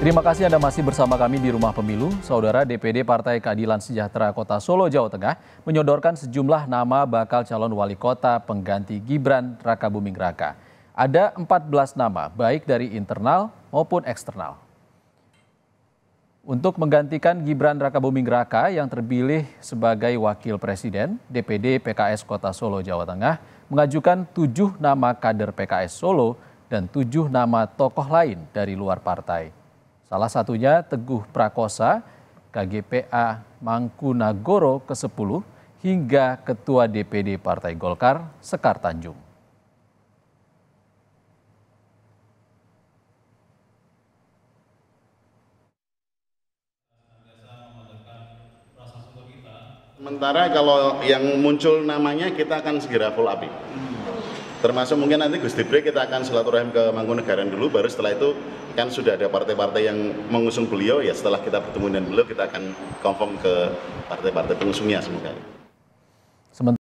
Terima kasih Anda masih bersama kami di Rumah Pemilu. Saudara DPD Partai Keadilan Sejahtera Kota Solo, Jawa Tengah menyodorkan sejumlah nama bakal calon wali kota pengganti Gibran Raka Buming Raka. Ada 14 nama baik dari internal maupun eksternal. Untuk menggantikan Gibran Raka Buming Raka yang terpilih sebagai wakil presiden, DPD PKS Kota Solo, Jawa Tengah mengajukan tujuh nama kader PKS Solo dan tujuh nama tokoh lain dari luar partai. Salah satunya Teguh Prakosa, KGPA Mangkunagoro ke-10 hingga Ketua DPD Partai Golkar Sekar Tanjung. Sementara kalau yang muncul namanya kita akan segera full up termasuk mungkin nanti Gus Dipre kita akan silaturahim ke Mangkunegaran dulu baru setelah itu kan sudah ada partai-partai yang mengusung beliau ya setelah kita bertemu dengan beliau kita akan konfirm ke partai-partai pengusungnya semoga.